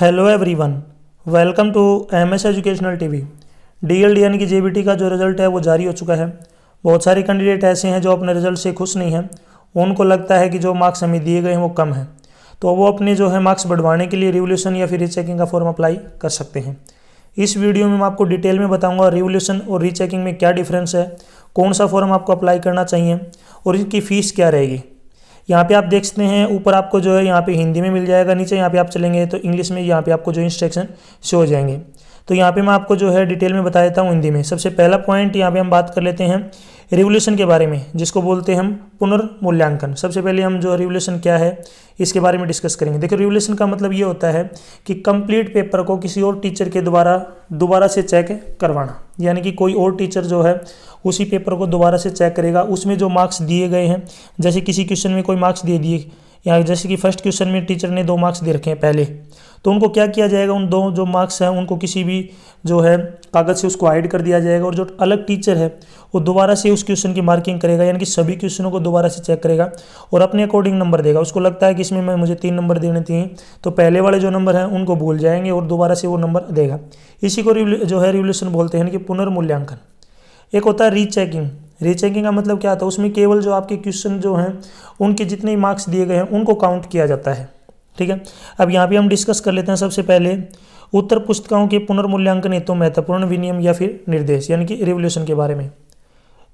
hello everyone welcome to MS educational TV D N की JBT का जो result है वो जारी हो चुका है बहुत सारे कैंडिडेट ऐसे हैं जो अपने रिजल्ट से खुश नहीं हैं उनको लगता है कि जो मार्क्स हमें दिए गए हैं वो कम हैं तो वो अपने जो है मार्क्स बढ़वाने के लिए रिवोल्यूशन या फिर रीचेकिंग का फॉर्म अप्लाई कर सकते हैं इस वीडियो में मैं आपको डिटेल में बताऊंगा रिवोल्यूशन और रीचेकिंग में क्या डिफरेंस है कौन सा फॉर्म आपको अप्लाई करना चाहिए और इसकी फ़ीस क्या रहेगी यहाँ पे आप देख सकते हैं ऊपर आपको जो है यहाँ पे हिंदी में मिल जाएगा नीचे यहाँ पे आप चलेंगे तो इंग्लिश में यहाँ पे आपको जो इंस्ट्रक्शन शो हो जाएंगे तो यहाँ पे मैं आपको जो है डिटेल में बता देता हूँ हिंदी में सबसे पहला पॉइंट यहाँ पे हम बात कर लेते हैं रिवोल्यूशन के बारे में जिसको बोलते हैं हम पुनर्मूल्यांकन सबसे पहले हम जो रिवोल्यूशन क्या है इसके बारे में डिस्कस करेंगे देखिए रिवोल्यूशन का मतलब ये होता है कि कंप्लीट पेपर को किसी और टीचर के द्वारा दोबारा से चेक करवाना यानी कि कोई और टीचर जो है उसी पेपर को दोबारा से चेक करेगा उसमें जो मार्क्स दिए गए हैं जैसे किसी क्वेश्चन में कोई मार्क्स दे दिए यहाँ जैसे कि फर्स्ट क्वेश्चन में टीचर ने दो मार्क्स दे रखे हैं पहले तो उनको क्या किया जाएगा उन दो जो मार्क्स हैं उनको किसी भी जो है कागज़ से उसको हाइड कर दिया जाएगा और जो अलग टीचर है वो दोबारा से उस क्वेश्चन की मार्किंग करेगा यानी कि सभी क्वेश्चनों को दोबारा से चेक करेगा और अपने अकॉर्डिंग नंबर देगा उसको लगता है कि इसमें मैं मुझे तीन नंबर देने चाहिए तो पहले वाले जो नंबर हैं उनको भूल जाएंगे और दोबारा से वो नंबर देगा इसी को जो है रिवोल्यूशन बोलते हैं यानी कि पुनर्मूल्यांकन एक होता है रीचेकिंग रीचेकिंग का मतलब क्या था उसमें केवल जो आपके क्वेश्चन जो हैं उनके जितने मार्क्स दिए गए हैं उनको काउंट किया जाता है ठीक है अब यहाँ पे हम डिस्कस कर लेते हैं सबसे पहले उत्तर पुस्तिकाओं के पुनर्मूल्यांकन हेतु महत्वपूर्ण विनियम या फिर निर्देश यानी कि रेवल्यूशन के बारे में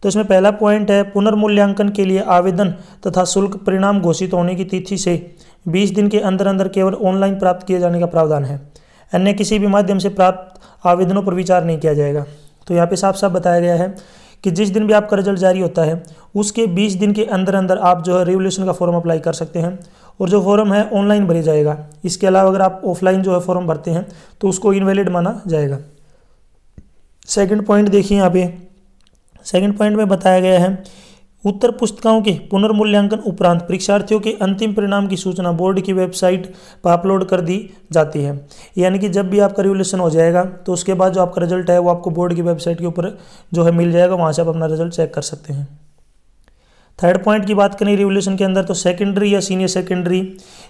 तो इसमें पहला पॉइंट है पुनर्मूल्यांकन के लिए आवेदन तथा शुल्क परिणाम घोषित होने की तिथि से 20 दिन के अंदर अंदर केवल ऑनलाइन प्राप्त किए जाने का प्रावधान है अन्य किसी भी माध्यम से प्राप्त आवेदनों पर विचार नहीं किया जाएगा तो यहाँ पे साफ साफ बताया गया है कि जिस दिन भी आपका रिजल्ट जारी होता है उसके बीस दिन के अंदर अंदर आप जो है रेवोल्यूशन का फॉर्म अप्लाई कर सकते हैं और जो फॉर्म है ऑनलाइन भरे जाएगा इसके अलावा अगर आप ऑफलाइन जो है फॉर्म भरते हैं तो उसको इनवैलिड माना जाएगा सेकेंड पॉइंट देखिए यहाँ पे सेकेंड पॉइंट में बताया गया है उत्तर पुस्तिकाओं के पुनर्मूल्यांकन उपरांत परीक्षार्थियों के अंतिम परिणाम की सूचना बोर्ड की वेबसाइट पर अपलोड कर दी जाती है यानी कि जब भी आपका रिवोल्यूशन हो जाएगा तो उसके बाद जो आपका रिजल्ट है वो आपको बोर्ड की वेबसाइट के ऊपर जो है मिल जाएगा वहाँ से आप अपना रिजल्ट चेक कर सकते हैं थर्ड पॉइंट की बात करें रिवोल्यूशन के अंदर तो सेकेंडरी या सीनियर सेकेंडरी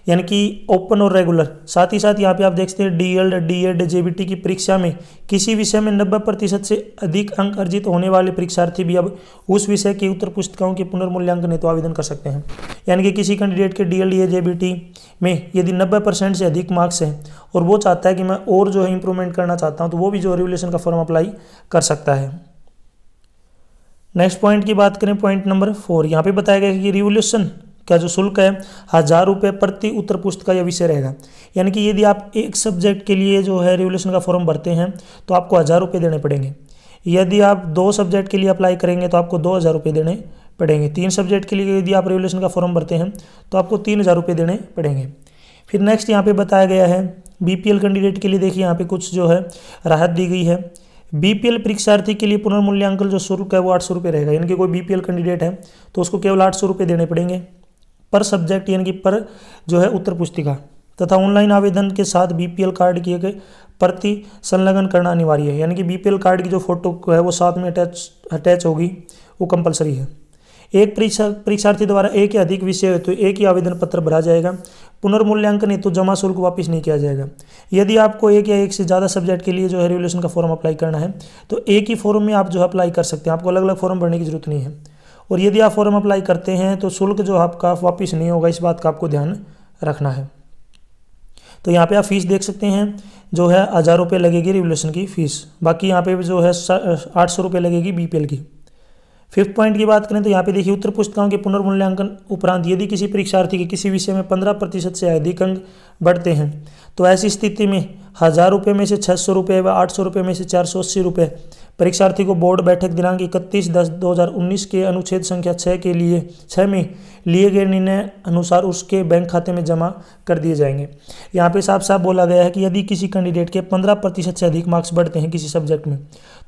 यानी कि ओपन और रेगुलर साथ ही साथ यहाँ पे आप देखते हैं D L D Ed JBT की परीक्षा में किसी विषय में नब्बे प्रतिशत से अधिक अंक अर्जित होने वाले परीक्षार्थी भी अब उस विषय की उत्तर पुस्तिकाओं के पुनर्मूल्यांकन हेतु तो आवेदन कर सकते हैं यानी कि किसी कैंडिडेट के डी एल टी में यदि नब्बे परसेंट से अधिक मार्क्स हैं और वो चाहता है कि मैं और जो है इम्प्रूवमेंट करना चाहता हूँ तो वो भी जो रेवोल्यूशन का फॉर्म अप्लाई कर सकता है नेक्स्ट पॉइंट की बात करें पॉइंट नंबर फोर यहाँ पे बताया गया कि रिवोल्यूशन का जो शुल्क है हज़ार रुपये प्रति उत्तर पुस्तक या विषय रहेगा यानी कि यदि आप एक सब्जेक्ट के लिए जो है रिवोल्यूशन का फॉर्म भरते हैं तो आपको हज़ार रुपये देने पड़ेंगे यदि आप दो सब्जेक्ट के लिए अप्लाई करेंगे तो आपको दो हज़ार रुपये देने पड़ेंगे तीन सब्जेक्ट के लिए यदि आप रिवोल्यूशन का फॉर्म भरते हैं तो आपको तीन हज़ार रुपये देने पड़ेंगे फिर नेक्स्ट यहाँ पे बताया गया है बीपीएल कैंडिडेट के लिए देखिए यहाँ पे कुछ जो है राहत दी गई है बीपीएल परीक्षार्थी के लिए पुनर्मूल्यांकन जो शुल्क है वो आठ सौ रुपये रहेगा यानी कि कोई बीपीएल कैंडिडेट है तो उसको केवल आठ सौ रुपये देने पड़ेंगे पर सब्जेक्ट यानी कि पर जो है उत्तर पुस्तिका तथा ऑनलाइन आवेदन के साथ बीपीएल कार्ड किए गए प्रति संलग्न करना अनिवार्य है यानी कि बीपीएल कार्ड की जो फोटो है वो साथ में अटैच अटैच होगी वो कंपलसरी है एक परीक्षा परीक्षार्थी द्वारा एक या अधिक विषय तो एक ही आवेदन पत्र भरा जाएगा पुनर्मूल्यांकन हेतु तो जमा शुल्क वापस नहीं किया जाएगा यदि आपको एक या एक से ज़्यादा सब्जेक्ट के लिए जो है रेगुलेशन का फॉर्म अप्लाई करना है तो एक ही फॉर्म में आप जो अप्लाई कर सकते हैं आपको अलग अलग फॉर्म भरने की जरूरत नहीं है और यदि आप फॉर्म अप्लाई करते हैं तो शुल्क जो आपका वापिस नहीं होगा इस बात का आपको ध्यान रखना है तो यहाँ पे आप फीस देख सकते हैं जो है हज़ार रुपये लगेगी रेगुलेशन की फ़ीस बाकी यहाँ पे जो है आठ सौ रुपये लगेगी बीपीएल की फिफ्थ पॉइंट की बात करें तो यहाँ पे देखिए उत्तर पुस्तकों के पुनर्मूल्यांकन उपरांत यदि किसी परीक्षार्थी के किसी विषय में पंद्रह प्रतिशत से अधिक अंक बढ़ते हैं तो ऐसी स्थिति में हज़ार रुपये में से छः सौ रुपये व आठ सौ रुपये में से चार सौ अस्सी रुपये परीक्षार्थी को बोर्ड बैठक दिनांक इकतीस दस दो हज़ार उन्नीस के अनुच्छेद संख्या छः के लिए छः में लिए गए निर्णय अनुसार उसके बैंक खाते में जमा कर दिए जाएंगे यहाँ पे साफ साफ बोला गया है कि यदि किसी कैंडिडेट के पंद्रह प्रतिशत से अधिक मार्क्स बढ़ते हैं किसी सब्जेक्ट में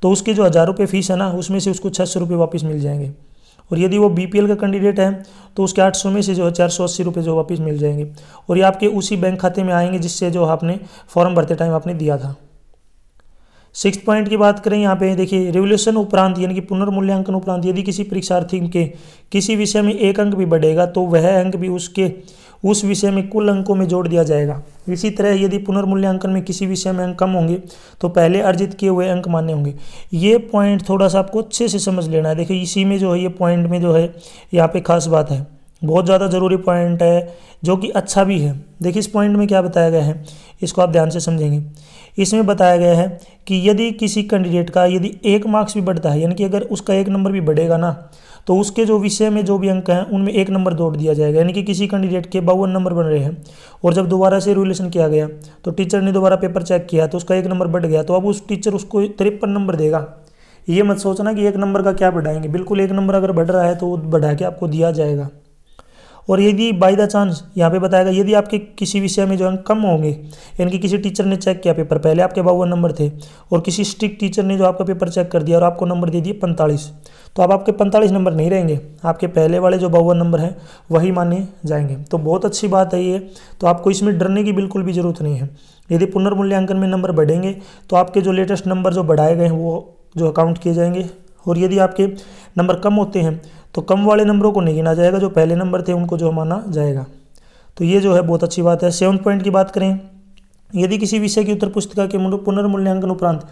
तो उसके जो हज़ार रुपये फीस है ना उसमें से उसको छः सौ रुपये वापस मिल जाएंगे और यदि वो बी का कैंडिडेट है तो उसके आठ सौ में से जो है चार सौ अस्सी रुपये जो वापस मिल जाएंगे और ये आपके उसी बैंक खाते में आएंगे जिससे जो आपने फॉर्म भरते टाइम आपने दिया था सिक्स पॉइंट की बात करें यहाँ पे देखिए रिवोल्यूशन उपरांत यानी कि पुनर्मूल्यांकन उपरांत यदि किसी परीक्षार्थी के किसी विषय में एक अंक भी बढ़ेगा तो वह अंक भी उसके उस विषय में कुल अंकों में जोड़ दिया जाएगा इसी तरह यदि पुनर्मूल्यांकन में किसी विषय में अंक कम होंगे तो पहले अर्जित किए हुए अंक मान्य होंगे ये पॉइंट थोड़ा सा आपको अच्छे से समझ लेना है देखिए इसी में जो है ये पॉइंट में जो है यहाँ पे खास बात है बहुत ज़्यादा ज़रूरी पॉइंट है जो कि अच्छा भी है देखिए इस पॉइंट में क्या बताया गया है इसको आप ध्यान से समझेंगे इसमें बताया गया है कि यदि किसी कैंडिडेट का यदि एक मार्क्स भी बढ़ता है यानी कि अगर उसका एक नंबर भी बढ़ेगा ना तो उसके जो विषय में जो भी अंक हैं उनमें एक नंबर दौड़ दिया जाएगा यानी कि किसी कैंडिडेट के बावन नंबर बन रहे हैं और जब दोबारा से रिलेशन किया गया तो टीचर ने दोबारा पेपर चेक किया तो उसका एक नंबर बढ़ गया तो अब उस टीचर उसको तिरपन नंबर देगा ये मत सोचना कि एक नंबर का क्या बढ़ाएंगे बिल्कुल एक नंबर अगर बढ़ रहा है तो बढ़ा के आपको दिया जाएगा और यदि बाई द चांस यहाँ पे बताएगा यदि आपके किसी विषय में जो अंक कम होंगे यानी कि किसी टीचर ने चेक किया पेपर पहले आपके बावन नंबर थे और किसी स्ट्रिक्ट टीचर ने जो आपका पेपर चेक कर दिया और आपको नंबर दे दिए पैंतालीस तो अब आपके पैंतालीस नंबर नहीं रहेंगे आपके पहले वाले जो बावन नंबर हैं वही माने जाएंगे तो बहुत अच्छी बात है ये तो आपको इसमें डरने की बिल्कुल भी ज़रूरत नहीं है यदि पुनर्मूल्यांकन में नंबर बढ़ेंगे तो आपके जो लेटेस्ट नंबर जो बढ़ाए गए हैं वो जो अकाउंट किए जाएंगे और यदि आपके नंबर कम होते हैं तो कम वाले नंबरों को नहीं गिना जाएगा जो पहले नंबर थे उनको जो माना जाएगा तो ये जो है बहुत अच्छी बात है सेवन पॉइंट की बात करें यदि किसी विषय की उत्तर पुस्तिका के पुनर्मूल्यांकन उपरांत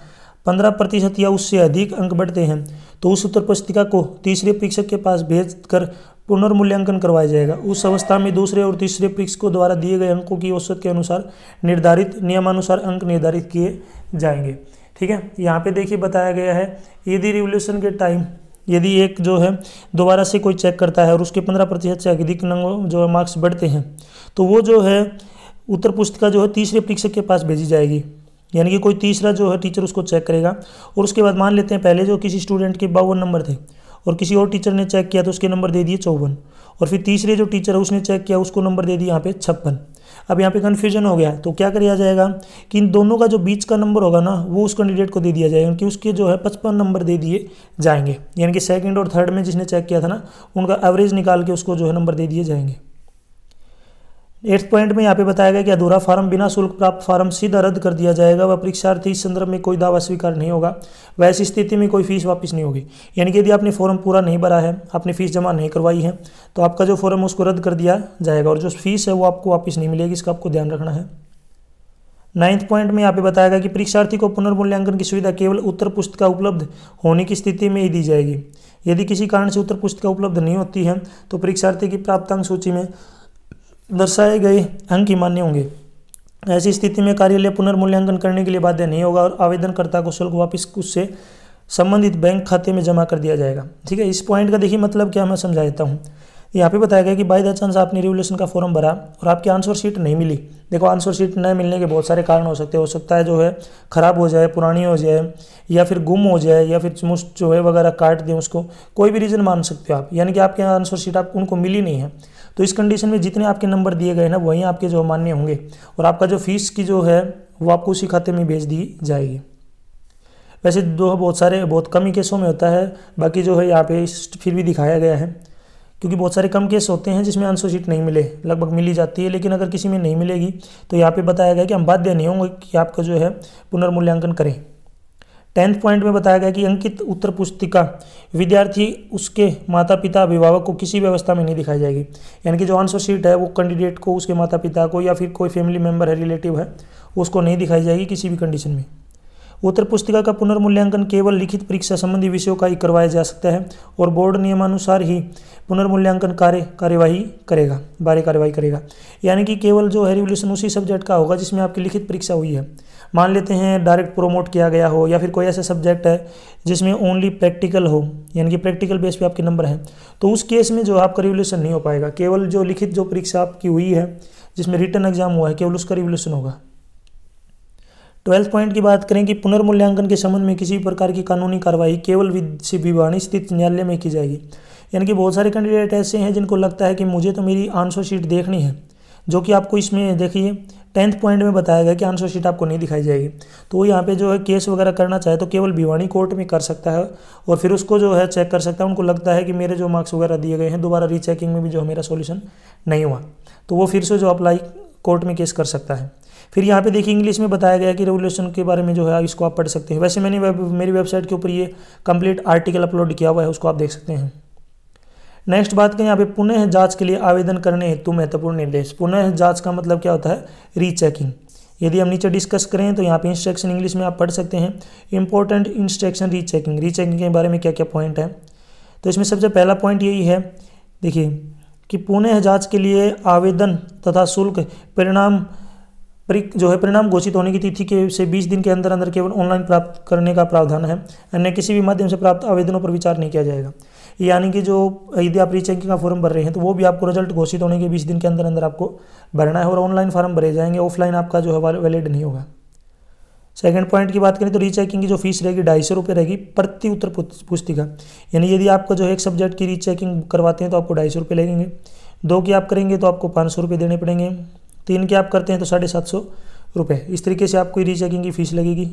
पंद्रह प्रतिशत या उससे अधिक अंक बढ़ते हैं तो उस उत्तर पुस्तिका को तीसरे परीक्षक के पास भेज कर पुनर्मूल्यांकन करवाया जाएगा उस अवस्था में दूसरे और तीसरे परीक्षकों द्वारा दिए गए अंकों की औसत के अनुसार निर्धारित नियमानुसार अंक निर्धारित किए जाएंगे ठीक है यहाँ पे देखिए बताया गया है यदि रिवोल्यूशन के टाइम यदि एक जो है दोबारा से कोई चेक करता है और उसके पंद्रह प्रतिशत से अधिक नंग जो है मार्क्स बढ़ते हैं तो वो जो है उत्तर पुस्तिका जो है तीसरे परीक्षक के पास भेजी जाएगी यानी कि कोई तीसरा जो है टीचर उसको चेक करेगा और उसके बाद मान लेते हैं पहले जो किसी स्टूडेंट के बावन नंबर थे और किसी और टीचर ने चेक किया तो उसके नंबर दे दिए चौवन और फिर तीसरे जो टीचर है उसने चेक किया उसको नंबर दे दिए यहाँ पे छप्पन अब यहाँ पे कन्फ्यूजन हो गया तो क्या किया जाएगा कि इन दोनों का जो बीच का नंबर होगा ना वो उस कैंडिडेट को दे दिया जाएगा क्योंकि उसके जो है पचपन नंबर दे दिए जाएंगे यानी कि सेकेंड और थर्ड में जिसने चेक किया था ना उनका एवरेज निकाल के उसको जो है नंबर दे दिए जाएंगे एट्थ पॉइंट में यहाँ पे बताया गया कि अधूरा फॉर्म बिना शुल्क प्राप्त फॉर्म सीधा रद्द कर दिया जाएगा व परीक्षार्थी इस संदर्भ में कोई दावा स्वीकार नहीं होगा व ऐसी स्थिति में कोई फीस वापस नहीं होगी यानी कि यदि आपने फॉर्म पूरा नहीं भरा है आपने फीस जमा नहीं करवाई है तो आपका जो फॉर्म है उसको रद्द कर दिया जाएगा और जो फीस है वो आपको वापस नहीं मिलेगी इसका आपको ध्यान रखना है नाइन्थ पॉइंट में यहाँ पे बताया गया कि परीक्षार्थी को पुनर्मूल्यांकन की सुविधा केवल उत्तर पुस्तिका उपलब्ध होने की स्थिति में ही दी जाएगी यदि किसी कारण से उत्तर पुस्तिका उपलब्ध नहीं होती है तो परीक्षार्थी की प्राप्तांक सूची में दर्शाए गए अंक ही मान्य होंगे ऐसी स्थिति में कार्यालय पुनर्मूल्यांकन करने के लिए बाध्य नहीं होगा और आवेदनकर्ता को शुल्क वापस उससे संबंधित बैंक खाते में जमा कर दिया जाएगा ठीक है इस पॉइंट का देखिए मतलब क्या मैं समझा देता हूँ यहाँ पे बताया गया कि बाई द चांस आपने रिवोल्यूशन का फॉर्म भरा और आपकी आंसर शीट नहीं मिली देखो आंसर शीट न मिलने के बहुत सारे कारण हो सकते हैं हो सकता है जो है ख़राब हो जाए पुरानी हो जाए या फिर गुम हो जाए या फिर मुस्त जो है वगैरह काट दें उसको कोई भी रीज़न मान सकते हो आप यानी कि आपके आंसर शीट आप उनको मिली नहीं है तो इस कंडीशन में जितने आपके नंबर दिए गए ना वहीं आपके जो मान्य होंगे और आपका जो फीस की जो है वो आपको उसी खाते में भेज दी जाएगी वैसे दो बहुत सारे बहुत कम ही केसों में होता है बाकी जो है यहाँ पे फिर भी दिखाया गया है क्योंकि बहुत सारे कम केस होते हैं जिसमें आंसर शीट नहीं मिले लगभग मिली जाती है लेकिन अगर किसी में नहीं मिलेगी तो यहाँ पे बताया गया कि हम बाध्य नहीं होंगे कि आपका जो है पुनर्मूल्यांकन करें टेंथ पॉइंट में बताया गया कि अंकित उत्तर पुस्तिका विद्यार्थी उसके माता पिता अभिभावक को किसी व्यवस्था में नहीं दिखाई जाएगी यानी कि जो आंसर शीट है वो कैंडिडेट को उसके माता पिता को या फिर कोई फैमिली मेम्बर है रिलेटिव है उसको नहीं दिखाई जाएगी किसी भी कंडीशन में उत्तर पुस्तिका का पुनर्मूल्यांकन केवल लिखित परीक्षा संबंधी विषयों का ही करवाया जा सकता है और बोर्ड नियमानुसार ही पुनर्मूल्यांकन कार्य कार्यवाही करेगा बारे कार्यवाही करेगा यानी कि केवल जो है रिवोल्यूशन उसी सब्जेक्ट का होगा जिसमें आपकी लिखित परीक्षा हुई है मान लेते हैं डायरेक्ट प्रोमोट किया गया हो या फिर कोई ऐसा सब्जेक्ट है जिसमें ओनली प्रैक्टिकल हो यानी कि प्रैक्टिकल बेस पे आपके नंबर हैं तो उस केस में जो आपका रिवोल्यूशन नहीं हो पाएगा केवल जो लिखित जो परीक्षा आपकी हुई है जिसमें रिटर्न एग्जाम हुआ है केवल उसका रिवोल्यूशन होगा ट्वेल्थ पॉइंट की बात करें कि पुनर्मूल्यांकन के संबंध में किसी प्रकार की कानूनी कार्रवाई केवल भिवानी स्थित न्यायालय में की जाएगी यानी कि बहुत सारे कैंडिडेट ऐसे हैं जिनको लगता है कि मुझे तो मेरी आंसर शीट देखनी है जो कि आपको इसमें देखिए टेंथ पॉइंट में बताया गया कि आंसर शीट आपको नहीं दिखाई जाएगी तो वो यहाँ पे जो है केस वगैरह करना चाहे तो केवल भिवाणी कोर्ट में कर सकता है और फिर उसको जो है चेक कर सकता है उनको लगता है कि मेरे जो मार्क्स वगैरह दिए गए हैं दोबारा रीचेकिंग में भी जो मेरा सोल्यूशन नहीं हुआ तो वो फिर से जो अप्लाई कोर्ट में केस कर सकता है फिर यहाँ पे देखिए इंग्लिश में बताया गया कि रेगुलेशन के बारे में जो है इसको आप पढ़ सकते हैं वैसे मैंने वेब मेरी वेबसाइट के ऊपर ये कंप्लीट आर्टिकल अपलोड किया हुआ है उसको आप देख सकते हैं नेक्स्ट बात करें यहाँ पे पुनः जांच के लिए आवेदन करने हेतु महत्वपूर्ण निर्देश पुनः जांच का मतलब क्या होता है रीचेकिंग यदि हम नीचे डिस्कस करें तो यहाँ पे इंस्ट्रक्शन इंग्लिश में आप पढ़ सकते हैं इंपॉर्टेंट इंस्ट्रक्शन रीचेकिंग रीचेकिंग के बारे में क्या क्या पॉइंट है तो इसमें सबसे पहला पॉइंट यही है देखिए कि पुनः जाँच के लिए आवेदन तथा शुल्क परिणाम जो है परिणाम घोषित होने की तिथि के से 20 दिन के अंदर अंदर केवल ऑनलाइन प्राप्त करने का प्रावधान है अन्य किसी भी माध्यम से प्राप्त आवेदनों पर विचार नहीं किया जाएगा यानी कि जो यदि आप रीचेकिंग का फॉर्म भर रहे हैं तो वो भी आपको रिजल्ट घोषित होने के बीस दिन के अंदर अंदर आपको भरना है और ऑनलाइन फॉर्म भरे जाएंगे ऑफलाइन आपका जो है वैलिड नहीं होगा सेकेंड पॉइंट की बात करें तो रीचेकिंग की जो फीस रहेगी ढाई सौ रुपये रहेगी प्रति उत्तर पुस्तिका यानी यदि आपका जो है एक सब्जेक्ट की रीचेकिंग करवाते हैं तो आपको ढाई सौ रुपये लगेंगे दो की आप करेंगे तो आपको पाँच सौ रुपये देने पड़ेंगे तीन के आप करते हैं तो साढ़े सात सौ रुपये इस तरीके से आपको रीचेकिंग की फ़ीस लगेगी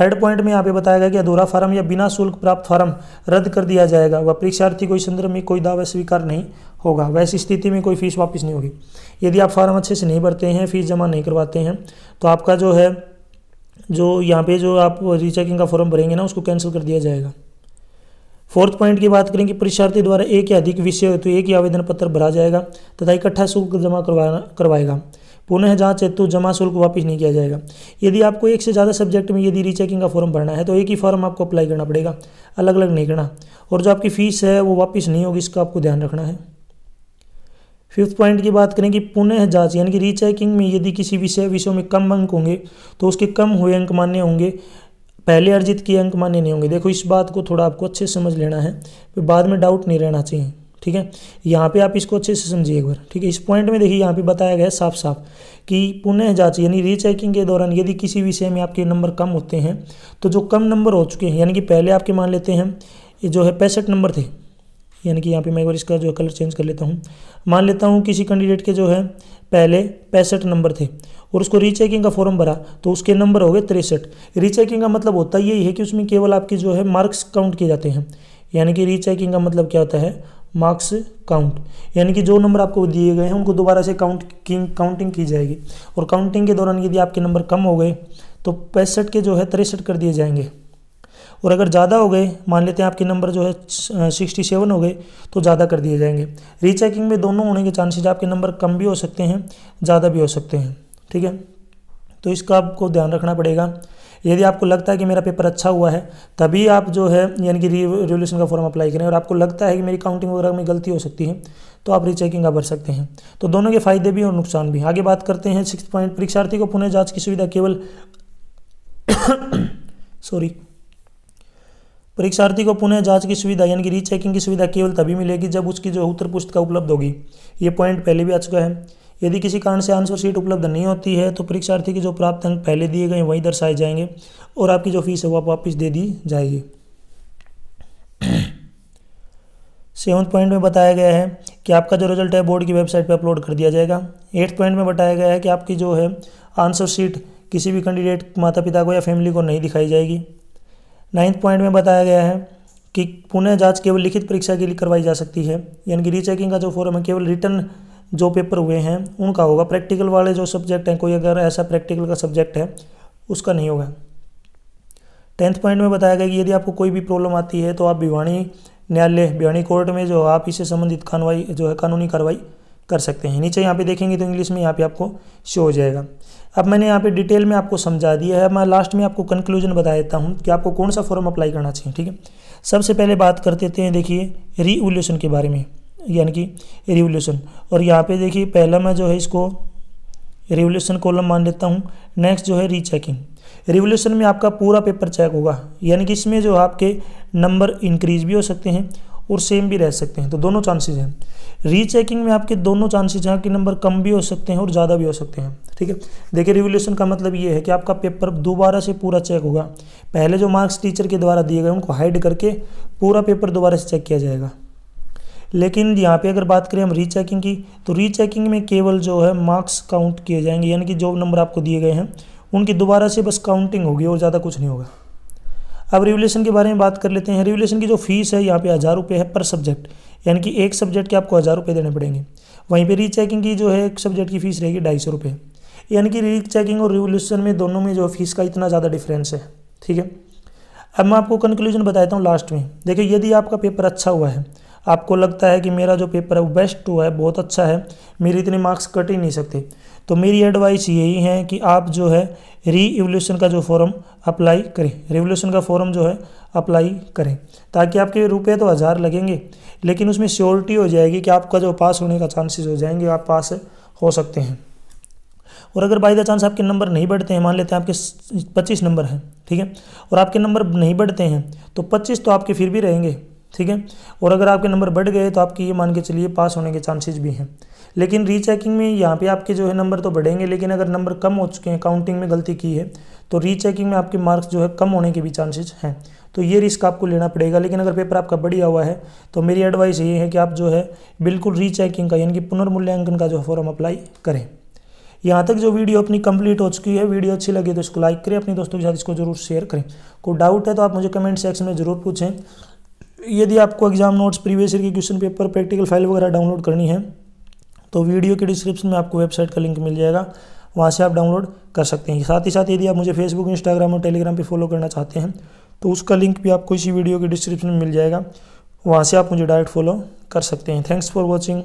थर्ड पॉइंट में यहाँ पे बताया गया कि अधूरा फार्म या बिना शुल्क प्राप्त फार्म रद्द कर दिया जाएगा व परीक्षार्थी को इस संदर्भ में कोई दावा स्वीकार नहीं होगा वैसी स्थिति में कोई फीस वापस नहीं होगी यदि आप फार्म अच्छे से नहीं भरते हैं फीस जमा नहीं करवाते हैं तो आपका जो है जो यहाँ पे जो आप रीचेकिंग का फॉर्म भरेंगे ना उसको कैंसिल कर दिया जाएगा फोर्थ पॉइंट की बात करें कि परीक्षार्थी द्वारा एक या अधिक विषय हेतु एक ही आवेदन पत्र भरा जाएगा तथा इकट्ठा शुल्क जमा करवाएगा पुनः जांच हेतु जमा शुल्क वापस नहीं किया जाएगा यदि आपको एक से ज़्यादा सब्जेक्ट में यदि रीचेकिंग का फॉर्म भरना है तो एक ही फॉर्म आपको अप्लाई करना पड़ेगा अलग अलग नहीं करना और जो आपकी फ़ीस है वो वापस नहीं होगी इसका आपको ध्यान रखना है फिफ्थ पॉइंट की बात करें कि पुनः जांच यानी कि रीचेकिंग में यदि किसी विषय विषयों में कम अंक होंगे तो उसके कम हुए अंक मान्य होंगे पहले अर्जित किए अंक मान्य नहीं होंगे देखो इस बात को थोड़ा आपको अच्छे से समझ लेना है बाद में डाउट नहीं रहना चाहिए ठीक है यहाँ पे आप इसको अच्छे से समझिए एक बार ठीक है इस पॉइंट में देखिए यहाँ पे बताया गया है साफ साफ कि पुनः जांच यानी रीचेकिंग के दौरान यदि किसी विषय में आपके नंबर कम होते हैं तो जो कम नंबर हो चुके हैं यानी कि पहले आपके मान लेते हैं जो है पैंसठ नंबर थे यानी कि यहाँ पे मैं एक बार इसका जो कलर चेंज कर लेता हूँ मान लेता हूँ किसी कैंडिडेट के जो है पहले पैंसठ नंबर थे और उसको रीचेकिंग का फॉर्म भरा तो उसके नंबर हो गए तिरसठ रीचेकिंग का मतलब होता यही है कि उसमें केवल आपके जो है मार्क्स काउंट किए जाते हैं यानी कि रीचेकिंग का मतलब क्या होता है मार्क्स काउंट यानी कि जो नंबर आपको दिए गए हैं उनको दोबारा से काउंट काउंटिंग की जाएगी और काउंटिंग के दौरान यदि आपके नंबर कम हो गए तो पैंसठ के जो है तिरसठ कर दिए जाएंगे और अगर ज़्यादा हो गए मान लेते हैं आपके नंबर जो है सिक्सटी सेवन हो गए तो ज़्यादा कर दिए जाएंगे रीचेकिंग में दोनों होने के चांसेज आपके नंबर कम भी हो सकते हैं ज़्यादा भी हो सकते हैं ठीक है तो इसका आपको ध्यान रखना पड़ेगा यदि आपको लगता है कि मेरा पेपर अच्छा हुआ है तभी आप जो है यानी कि रिवोल्यूशन का फॉर्म अप्लाई करें और आपको लगता है कि मेरी काउंटिंग वगैरह में गलती हो सकती है तो आप रीचेकिंग का भर सकते हैं तो दोनों के फायदे भी और नुकसान भी आगे बात करते हैं सिक्स पॉइंट परीक्षार्थी को पुनः जाँच की सुविधा केवल सॉरी परीक्षार्थी को पुनः जांच की सुविधा यानी कि रीचेकिंग की सुविधा केवल तभी मिलेगी जब उसकी जो उत्तर पुस्तिका उपलब्ध होगी ये पॉइंट पहले भी आ चुका है यदि किसी कारण से आंसर शीट उपलब्ध नहीं होती है तो परीक्षार्थी के जो प्राप्त अंक पहले दिए गए वहीं दर्शाए जाएंगे और आपकी जो फीस है वो आप वापस दे दी जाएगी सेवन्थ पॉइंट में बताया गया है कि आपका जो रिजल्ट है बोर्ड की वेबसाइट पर अपलोड कर दिया जाएगा एट्थ पॉइंट में बताया गया है कि आपकी जो है आंसर शीट किसी भी कैंडिडेट माता पिता को या फैमिली को नहीं दिखाई जाएगी नाइन्थ पॉइंट में बताया गया है कि पुनः जांच केवल लिखित परीक्षा के लिए करवाई जा सकती है यानी कि रीचेकिंग का जो फॉर्म है केवल रिटर्न जो पेपर हुए हैं उनका होगा प्रैक्टिकल वाले जो सब्जेक्ट हैं कोई अगर ऐसा प्रैक्टिकल का सब्जेक्ट है उसका नहीं होगा टेंथ पॉइंट में बताया गया कि यदि आपको कोई भी प्रॉब्लम आती है तो आप भिवाणी न्यायालय भिवाणी कोर्ट में जो आप इससे संबंधित कार्रवाई जो है कानूनी कार्रवाई कर सकते हैं नीचे यहाँ पे देखेंगे तो इंग्लिश में यहाँ पे आपको शो हो जाएगा अब मैंने यहाँ पे डिटेल में आपको समझा दिया है मैं लास्ट में आपको कंक्लूजन बता देता हूँ कि आपको कौन सा फॉर्म अप्लाई करना चाहिए ठीक है सबसे पहले बात कर देते हैं देखिए रिवोल्यूशन के बारे में यानी कि रिवोल्यूशन और यहाँ पे देखिए पहला मैं जो है इसको रिवोल्यूशन कॉलम मान लेता हूँ नेक्स्ट जो है रीचेकिंग रिवोल्यूशन में आपका पूरा पेपर चेक होगा यानी कि इसमें जो आपके नंबर इंक्रीज भी हो सकते हैं और सेम भी रह सकते हैं तो दोनों चांसेज़ हैं रीचेकिंग में आपके दोनों चांसेज हैं कि नंबर कम भी हो सकते हैं और ज़्यादा भी हो सकते हैं ठीक है देखिए रिवोल्यूशन का मतलब ये है कि आपका पेपर दोबारा से पूरा चेक होगा पहले जो मार्क्स टीचर के द्वारा दिए गए उनको हाइड करके पूरा पेपर दोबारा से चेक किया जाएगा लेकिन यहाँ पे अगर बात करें हम रीचेकिंग की तो रीचेकिंग में केवल जो है मार्क्स काउंट किए जाएंगे यानी कि जो नंबर आपको दिए गए हैं उनकी दोबारा से बस काउंटिंग होगी और ज़्यादा कुछ नहीं होगा अब रिवलेशन के बारे में बात कर लेते हैं रिवलेशन की जो फीस है यहाँ पे हज़ार रुपये है पर सब्जेक्ट यानी कि एक सब्जेक्ट के आपको हज़ार रुपये देने पड़ेंगे वहीं पे रीचेकिंग की जो है एक सब्जेक्ट की फ़ीस रहेगी ढाई सौ रुपये यानी कि रीचेकिंग और रिवोल्यूशन में दोनों में जो फीस का इतना ज़्यादा डिफरेंस है ठीक है अब मैं आपको कंक्लूजन बताता हूँ लास्ट में देखिए यदि आपका पेपर अच्छा हुआ है आपको लगता है कि मेरा जो पेपर है वो बेस्ट हुआ है बहुत अच्छा है मेरे इतने मार्क्स कट ही नहीं सकते तो मेरी एडवाइस यही है कि आप जो है री एवोल्यूशन का जो फॉर्म अप्लाई करें रेवोल्यूशन का फॉर्म जो है अप्लाई करें ताकि आपके रुपये तो हज़ार लगेंगे लेकिन उसमें श्योरिटी हो जाएगी कि आपका जो पास होने का चांसेस हो जाएंगे आप पास हो सकते हैं और अगर बाई द चांस आपके नंबर नहीं बढ़ते हैं मान लेते हैं आपके पच्चीस नंबर हैं ठीक है और आपके नंबर नहीं बढ़ते हैं तो पच्चीस तो आपके फिर भी रहेंगे ठीक है और अगर आपके नंबर बढ़ गए तो आपकी ये मान के चलिए पास होने के चांसेज भी हैं लेकिन रीचेकिंग में यहाँ पे आपके जो है नंबर तो बढ़ेंगे लेकिन अगर नंबर कम हो चुके हैं काउंटिंग में गलती की है तो रीचेकिंग में आपके मार्क्स जो है कम होने के भी चांसेस हैं तो ये रिस्क आपको लेना पड़ेगा लेकिन अगर पेपर आपका बढ़िया हुआ है तो मेरी एडवाइस ये है कि आप जो है बिल्कुल रीचेकिंग का यानी कि पुनर्मूल्यांकन का जो है फॉर्म अप्लाई करें यहाँ तक जो वीडियो अपनी कंप्लीट हो चुकी है वीडियो अच्छी लगी तो इसको लाइक करें अपने दोस्तों के साथ इसको जरूर शेयर करें कोई डाउट है तो आप मुझे कमेंट सेक्शन में ज़रूर पूछें यदि आपको एग्जाम नोट्स प्रीवियस ईयर के क्वेश्चन पेपर प्रैक्टिकल फाइल वगैरह डाउनलोड करनी है तो वीडियो के डिस्क्रिप्शन में आपको वेबसाइट का लिंक मिल जाएगा वहाँ से आप डाउनलोड कर सकते हैं साथ ही साथ यदि आप मुझे फेसबुक इंस्टाग्राम और टेलीग्राम पर फॉलो करना चाहते हैं तो उसका लिंक भी आपको इसी वीडियो के डिस्क्रिप्शन में मिल जाएगा वहाँ से आप मुझे डायरेक्ट फॉलो कर सकते हैं थैंक्स फॉर वॉचिंग